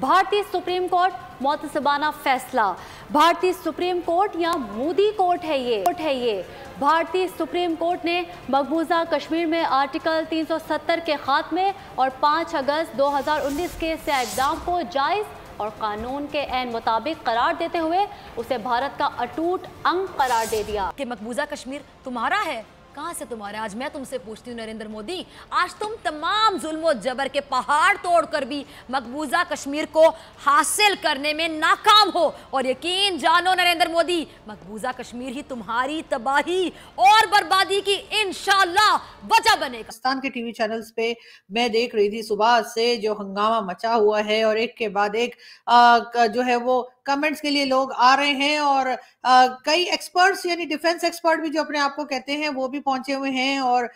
भारतीय supreme court मोतसबाना फैसला भारतीय सुप्रीम कोर्ट या मोदी कोर्ट है ये कोर्ट है ये भारतीय सुप्रीम कोर्ट ने मकबूजा कश्मीर में आर्टिकल 370 के खात्मे और 5 अगस्त 2019 के से एग्ज़ाम को जायज़ और कानून के एन मुताबिक करार देते हुए उसे भारत का अटूट अंग करार दे दिया कि मकबूजा कश्मीर तुम्हारा है कहां से तुम्हारे आज मैं तुमसे पूछती हूँ नरेंद्र मोदी आज तुम तमाम जुल्म जबर के पहाड़ तोड़कर भी मकबूजा कश्मीर को हासिल करने में नाकाम हो और यकीन जानो नरेंद्र मोदी मकबूजा कश्मीर ही तुम्हारी तबाही और बर्बादी की इनशाला वजह बनेगा पाकिस्तान के टीवी चैनल पे मैं देख रही थी सुबह से जो हंगामा मचा हुआ है और एक के बाद एक आ, जो है वो कमेंट्स के लिए लोग आ रहे हैं और आ, कई एक्सपर्ट्स यानी डिफेंस एक्सपर्ट भी जो अपने आप को कहते हैं वो भी पहुंचे हुए हैं और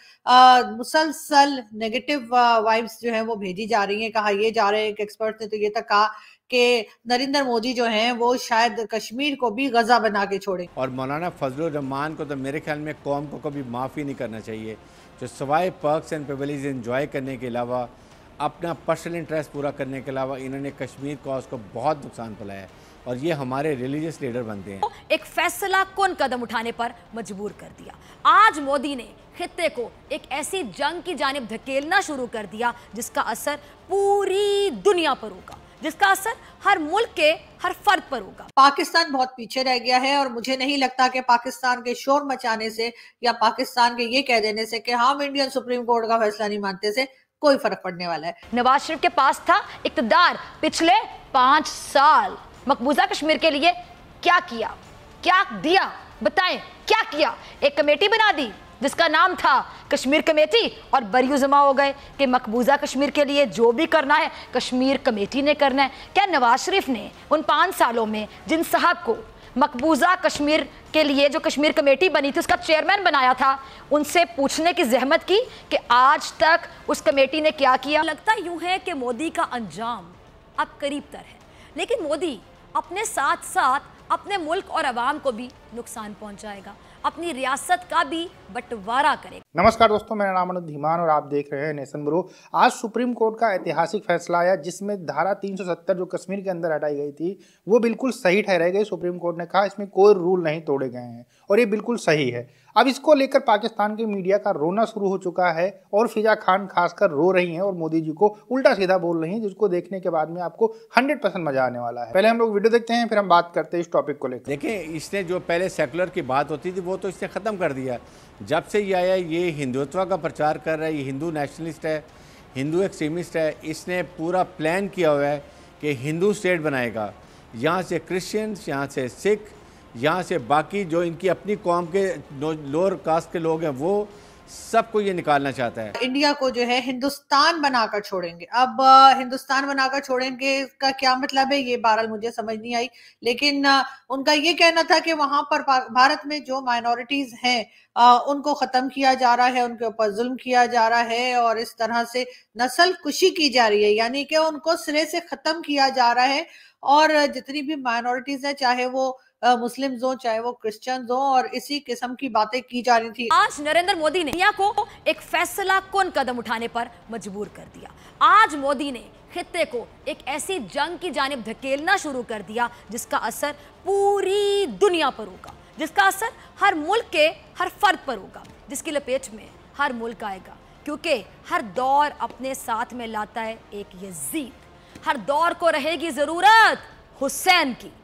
मुसलसल नेगेटिव वाइब्स जो है वो भेजी जा रही हैं कहा ये जा रहे हैं एक एक्सपर्ट ने तो ये तक कहा कि नरेंद्र मोदी जो हैं वो शायद कश्मीर को भी गजा बना के छोड़े और मौलाना फजल रहमान को तो मेरे ख्याल में कौम को कभी माफ़ी नहीं करना चाहिए जो सवाए पर्कस एंड पेवलीज इन्जॉय करने के अलावा अपना पर्सनल इंटरेस्ट पूरा करने के अलावा इन्होंने कश्मीर कॉज को बहुत नुकसान पलाया है और ये हमारे रिलीजियस लीडर बनते हैं तो एक फैसला कौन कदम उठाने पर मजबूर कर दिया आज मोदी ने खत्ते को एक ऐसी जंग की जानब धकेलना शुरू कर दिया जिसका असर पूरी दुनिया पर होगा जिसका असर हर मुल्क के हर फर्द पर होगा पाकिस्तान बहुत पीछे रह गया है और मुझे नहीं लगता कि पाकिस्तान के शोर मचाने से या पाकिस्तान के ये कह देने से कि हाँ, हम इंडियन सुप्रीम कोर्ट का फैसला नहीं मानते से कोई फर्क पड़ने वाला है नवाज शरीफ के पास था इकतदार पिछले पांच साल मकबूजा कश्मीर के लिए क्या किया क्या दिया बताएं क्या किया एक कमेटी बना दी जिसका नाम था कश्मीर कमेटी और बरी जमा हो गए कि मकबूजा कश्मीर के लिए जो भी करना है कश्मीर कमेटी ने करना है क्या नवाज शरीफ ने उन पाँच सालों में जिन साहब को मकबूजा कश्मीर के लिए जो कश्मीर कमेटी बनी थी उसका चेयरमैन बनाया था उनसे पूछने की जहमत की कि आज तक उस कमेटी ने क्या किया लगता यूँ है कि मोदी का अंजाम अब करीब तर है लेकिन मोदी अपने साथ साथ अपने मुल्क और आवाम को भी नुकसान पहुंचाएगा अपनी रियासत का भी बंटवारा करेगा नमस्कार दोस्तों मेरा नाम अनुज धीमान और आप देख रहे हैं नेशन ब्रो आज सुप्रीम कोर्ट का ऐतिहासिक फैसला आया जिसमें धारा 370 जो कश्मीर के अंदर हटाई गई थी वो बिल्कुल सही ठहराई गई सुप्रीम कोर्ट ने कहा इसमें कोई रूल नहीं तोड़े गए हैं और ये बिल्कुल सही है अब इसको लेकर पाकिस्तान के मीडिया का रोना शुरू हो चुका है और फिजा खान खासकर रो रही हैं और मोदी जी को उल्टा सीधा बोल रही हैं जिसको देखने के बाद में आपको 100 परसेंट मजा आने वाला है पहले हम लोग वीडियो देखते हैं फिर हम बात करते हैं इस टॉपिक को लेकर देखें इसने जो पहले सेकुलर की बात होती थी वो तो इसने ख़त्म कर दिया जब से ये आया ये हिंदुत्व का प्रचार कर रहा है ये हिंदू नेशनलिस्ट है हिंदू एक्सट्रीमिस्ट है इसने पूरा प्लान किया हुआ है कि हिंदू स्टेट बनाएगा यहाँ से क्रिश्चियंस यहाँ से सिख यहाँ से बाकी जो इनकी अपनी कौम के लोअर कास्ट के लोग हैं वो सबको ये निकालना चाहता है इंडिया को जो है हिंदुस्तान बनाकर छोड़ेंगे अब हिंदुस्तान बनाकर छोड़ेंगे का क्या मतलब है ये बहरहाल मुझे समझ नहीं आई लेकिन उनका ये कहना था कि वहां पर भारत में जो माइनॉरिटीज हैं उनको खत्म किया जा रहा है उनके ऊपर जुल्म किया जा रहा है और इस तरह से नस्ल कुशी की जा रही है यानी कि उनको सिरे से खत्म किया जा रहा है और जितनी भी माइनॉरिटीज है चाहे वो અ મુસ્લિમ જો હોય چاہے વો ક્રિશ્ચિયન જો હો અને ઇસી કિસમ કી બાતે કી જા રહી થી આજ नरेंद्र મોદી ને ઇયા કો એક ફેસલા કોન કદમ ઉઠાને પર મજબૂર કર દિયા આજ મોદી ને ખિતે કો એક એસી જંગ કી જાનિબ ધકેલના શુરુ કર દિયા જિસકા અસર પૂરી દુનિયા પર હોગા જિસકા અસર હર મુલક કે હર ફرد પર હોગા જિસકી લપેચ મે હર મુલક આયેગા ક્યોકી હર દોર અપને સાથ મે લاتا હે એક યઝીદ હર દોર કો રહેગી જરૂરત हुसैन કી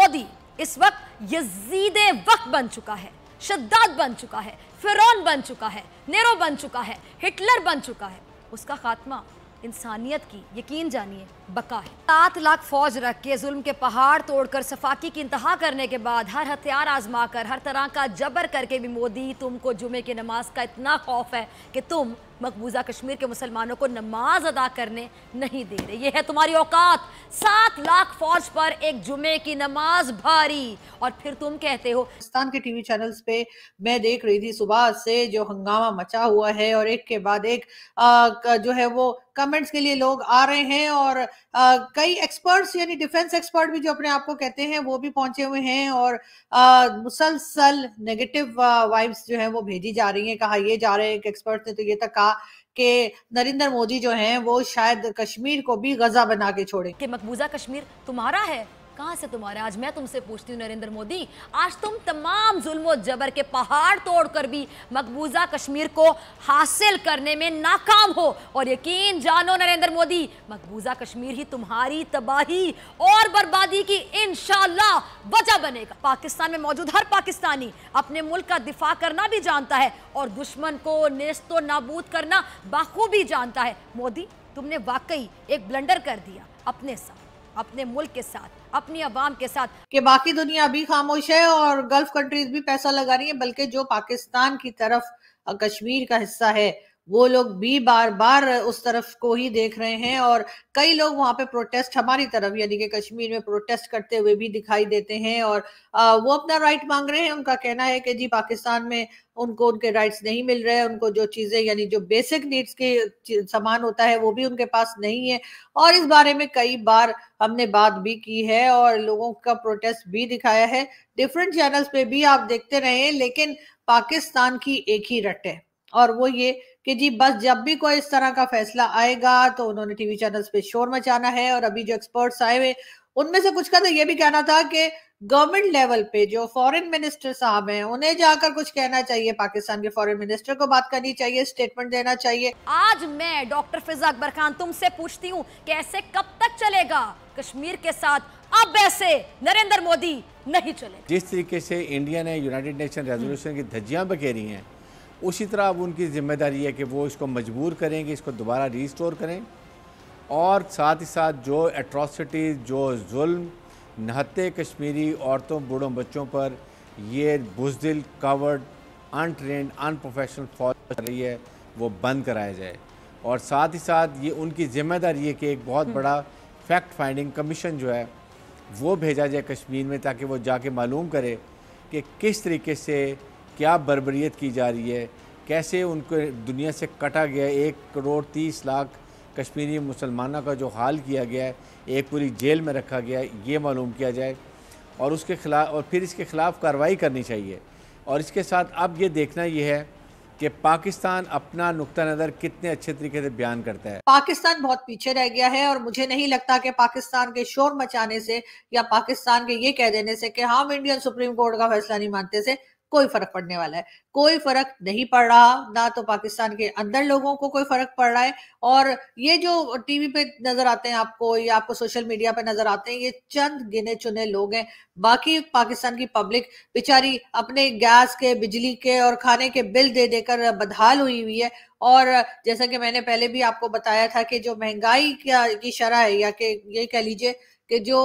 મોદી इस वक्त यजीद वक्त बन चुका है शद्दाद बन चुका है फिरौन बन चुका है नेरो बन चुका है हिटलर बन चुका है उसका खात्मा इंसानियत की यकीन जानिए बका है सात लाख फौज रख के जुल्म के पहाड़ तोड़कर सफाकी की इंतहा करने के बाद हर हथियार आजमाकर हर तरह का जबर करके भी मोदी तुमको जुमे की नमाज का इतना खौफ है कि तुम मकबूजा कश्मीर के मुसलमानों को नमाज अदा करने नहीं दे रहे यह है तुम्हारी औकात सात लाख फौज पर एक जुमे की नमाज भारी और फिर तुम कहते हो पाकिस्तान के टीवी चैनल्स पे मैं देख रही थी सुबह से जो हंगामा मचा हुआ है और एक के बाद एक आ, जो है वो कमेंट्स के लिए लोग आ रहे हैं और आ, कई एक्सपर्ट्स यानी डिफेंस एक्सपर्ट भी जो अपने आप को कहते हैं वो भी पहुंचे हुए हैं और मुसलसल नेगेटिव वाइब्स जो है वो भेजी जा रही है कहा ये जा रहे हैं एक एक्सपर्ट ने तो ये तक कहा कि नरेंद्र मोदी जो हैं वो शायद कश्मीर को भी गजा बना के छोड़े कि मकबूजा कश्मीर तुम्हारा है कहाँ से तुम्हारे आज मैं तुमसे पूछती हूँ नरेंद्र मोदी आज तुम तमाम जुल्मो जबर के पहाड़ तोड़कर भी मकबूजा कश्मीर को हासिल करने में नाकाम हो और यकीन जानो नरेंद्र मोदी मकबूजा कश्मीर ही तुम्हारी तबाही और बर्बादी की इनशाला वजह बनेगा पाकिस्तान में मौजूद हर पाकिस्तानी अपने मुल्क का दिफा करना भी जानता है और दुश्मन को नेस्तो नाबूद करना बाखूबी जानता है मोदी तुमने वाकई एक ब्लंडर कर दिया अपने साथ अपने मुल्क के साथ अपनी आवाम के साथ कि बाकी दुनिया भी खामोश है और गल्फ कंट्रीज भी पैसा लगा रही है बल्कि जो पाकिस्तान की तरफ कश्मीर का हिस्सा है वो लोग भी बार बार उस तरफ को ही देख रहे हैं और कई लोग वहां पे प्रोटेस्ट हमारी तरफ यानी कि कश्मीर में प्रोटेस्ट करते हुए भी दिखाई देते हैं और वो अपना राइट मांग रहे हैं उनका कहना है कि जी पाकिस्तान में उनको उनके राइट्स नहीं मिल रहे हैं उनको जो चीज़ें यानी जो बेसिक नीड्स के सामान होता है वो भी उनके पास नहीं है और इस बारे में कई बार हमने बात भी की है और लोगों का प्रोटेस्ट भी दिखाया है डिफरेंट चैनल्स पे भी आप देखते रहे लेकिन पाकिस्तान की एक ही रट है और वो ये कि जी बस जब भी कोई इस तरह का फैसला आएगा तो उन्होंने टीवी चैनल्स पे शोर मचाना है और अभी जो एक्सपर्ट्स आए हुए उनमें से कुछ का तो ये भी कहना था कि गवर्नमेंट लेवल पे जो फॉरेन मिनिस्टर साहब हैं उन्हें जाकर कुछ कहना चाहिए पाकिस्तान के फॉरेन मिनिस्टर को बात करनी चाहिए स्टेटमेंट देना चाहिए आज मैं डॉक्टर फिजा अकबर खान तुमसे पूछती हूँ कैसे कब तक चलेगा कश्मीर के साथ अब ऐसे नरेंद्र मोदी नहीं चले जिस तरीके से इंडिया ने यूनाइटेड नेशन रेजोल्यूशन की धज्जियां बकेरी हैं उसी तरह अब उनकी ज़िम्मेदारी है कि वो इसको मजबूर करें कि इसको दोबारा रीस्टोर करें और साथ ही साथ जो एट्रॉसिटीज़ जो जुल्म नहते कश्मीरी औरतों बूढ़ों बच्चों पर ये बुजदिल कावर्ड अनट्रेन अनप्रोफेशनल फौज कर रही है वो बंद कराया जाए और साथ ही साथ ये उनकी ज़िम्मेदारी है कि एक बहुत हम्म। बड़ा फैक्ट फाइंडिंग कमीशन जो है वो भेजा जाए कश्मीर में ताकि वो जाके मालूम करे कि किस तरीके से क्या बरबरीत की जा रही है कैसे उनको दुनिया से कटा गया एक करोड़ तीस लाख कश्मीरी मुसलमानों का जो हाल किया गया है एक पूरी जेल में रखा गया है ये मालूम किया जाए और उसके खिलाफ और फिर इसके ख़िलाफ़ कार्रवाई करनी चाहिए और इसके साथ अब ये देखना यह है कि पाकिस्तान अपना नुकता नज़र कितने अच्छे तरीके से बयान करता है पाकिस्तान बहुत पीछे रह गया है और मुझे नहीं लगता कि पाकिस्तान के शोर मचाने से या पाकिस्तान के ये कह देने से कि हाँ, हम इंडियन सुप्रीम कोर्ट का फैसला नहीं मानते से कोई फर्क पड़ने वाला है कोई फर्क नहीं पड़ रहा ना तो पाकिस्तान के अंदर लोगों को कोई फर्क पड़ रहा है और ये जो टीवी पे नजर आते हैं आपको या आपको सोशल मीडिया पे नजर आते हैं ये चंद गिने चुने लोग हैं बाकी पाकिस्तान की पब्लिक बेचारी अपने गैस के बिजली के और खाने के बिल दे देकर बदहाल हुई हुई है और जैसा कि मैंने पहले भी आपको बताया था कि जो महंगाई की शरह है या कि ये कह लीजिए कि जो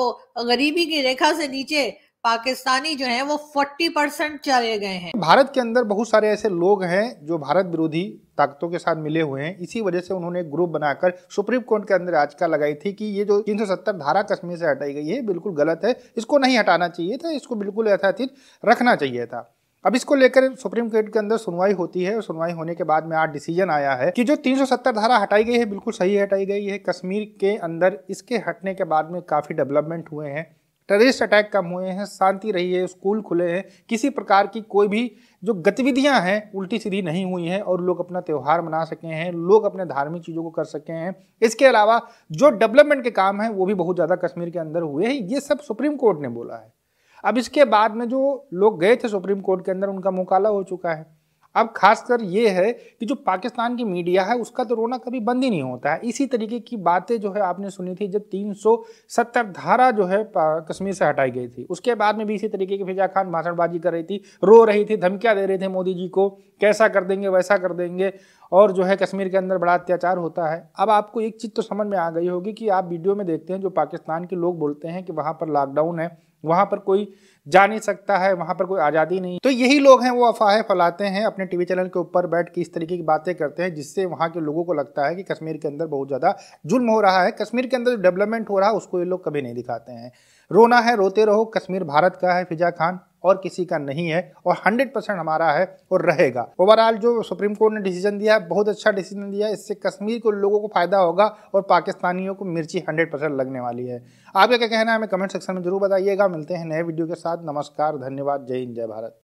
गरीबी की रेखा से नीचे पाकिस्तानी जो है वो फोर्टी परसेंट चले गए हैं भारत के अंदर बहुत सारे ऐसे लोग हैं जो भारत विरोधी ताकतों के साथ मिले हुए हैं इसी वजह से उन्होंने एक ग्रुप बनाकर सुप्रीम कोर्ट के अंदर याचिका लगाई थी कि ये जो 370 धारा कश्मीर से हटाई गई है बिल्कुल गलत है इसको नहीं हटाना चाहिए था इसको बिल्कुल यथाथित रखना चाहिए था अब इसको लेकर सुप्रीम कोर्ट के अंदर सुनवाई होती है और सुनवाई होने के बाद में आज डिसीजन आया है कि जो 370 धारा हटाई गई है बिल्कुल सही हटाई गई है कश्मीर के अंदर इसके हटने के बाद में काफ़ी डेवलपमेंट हुए हैं टेररिस्ट अटैक कम हुए हैं शांति रही है स्कूल खुले हैं किसी प्रकार की कोई भी जो गतिविधियां हैं उल्टी सीधी नहीं हुई हैं और लोग अपना त्यौहार मना सके हैं लोग अपने धार्मिक चीज़ों को कर सके हैं इसके अलावा जो डेवलपमेंट के काम हैं वो भी बहुत ज़्यादा कश्मीर के अंदर हुए हैं ये सब सुप्रीम कोर्ट ने बोला है अब इसके बाद में जो लोग गए थे सुप्रीम कोर्ट के अंदर उनका मुकाला हो चुका है अब खासकर ये है कि जो पाकिस्तान की मीडिया है उसका तो रोना कभी बंद ही नहीं होता है इसी तरीके की बातें जो है आपने सुनी थी जब 370 धारा जो है कश्मीर से हटाई गई थी उसके बाद में भी इसी तरीके की फिजा खान भाषणबाजी कर रही थी रो रही थी धमकियाँ दे रहे थे मोदी जी को कैसा कर देंगे वैसा कर देंगे और जो है कश्मीर के अंदर बड़ा अत्याचार होता है अब आपको एक चीज़ तो समझ में आ गई होगी कि आप वीडियो में देखते हैं जो पाकिस्तान के लोग बोलते हैं कि वहाँ पर लॉकडाउन है वहाँ पर कोई जा नहीं सकता है वहाँ पर कोई आज़ादी नहीं तो यही लोग हैं वो अफवाहें फैलाते हैं अपने टीवी चैनल के ऊपर बैठ के इस तरीके की बातें करते हैं जिससे वहाँ के लोगों को लगता है कि कश्मीर के अंदर बहुत ज़्यादा जुल्म हो रहा है कश्मीर के अंदर जो डेवलपमेंट हो रहा है उसको ये लोग कभी नहीं दिखाते हैं रोना है रोते रहो कश्मीर भारत का है फिजा खान और किसी का नहीं है और हंड्रेड परसेंट हमारा है और रहेगा ओवरऑल जो सुप्रीम कोर्ट ने डिसीजन दिया है बहुत अच्छा डिसीजन दिया है इससे कश्मीर को लोगों को फायदा होगा और पाकिस्तानियों को मिर्ची हंड्रेड परसेंट लगने वाली है आपका क्या कहना है हमें कमेंट सेक्शन में जरूर बताइएगा मिलते हैं नए वीडियो के साथ नमस्कार धन्यवाद जय हिंद जय भारत